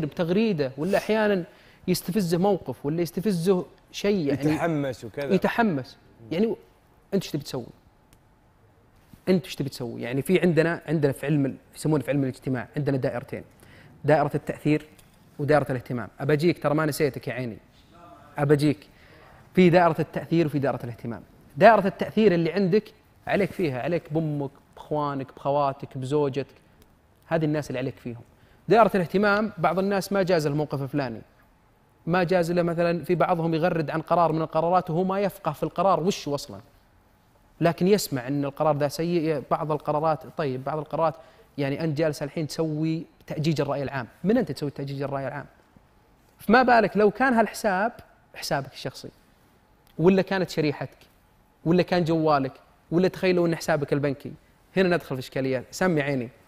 بتغريده ولا احيانا يستفزه موقف ولا يستفزه شيء يعني يتحمس وكذا يتحمس يعني انت ايش تبي تسوي؟ انت ايش تبي تسوي؟ يعني في عندنا عندنا في علم يسمونه في علم الاجتماع عندنا دائرتين دائره التاثير ودائره الاهتمام ابى اجيك ترى ما نسيتك يا عيني ابى اجيك في دائره التاثير وفي دائره الاهتمام دائره التاثير اللي عندك عليك فيها عليك بامك باخوانك بخواتك بزوجتك هذه الناس اللي عليك فيهم دائرة الاهتمام بعض الناس ما جاز الموقف الفلاني ما جاز له مثلا في بعضهم يغرد عن قرار من القرارات وهو ما يفقه في القرار وش اصلا لكن يسمع ان القرار ذا سيء بعض القرارات طيب بعض القرارات يعني انت جالس الحين تسوي تاجيج الراي العام من انت تسوي تاجيج الراي العام فما بالك لو كان هالحساب حسابك الشخصي ولا كانت شريحتك ولا كان جوالك ولا تخيلوا ان حسابك البنكي هنا ندخل في اشكاليات سمي عيني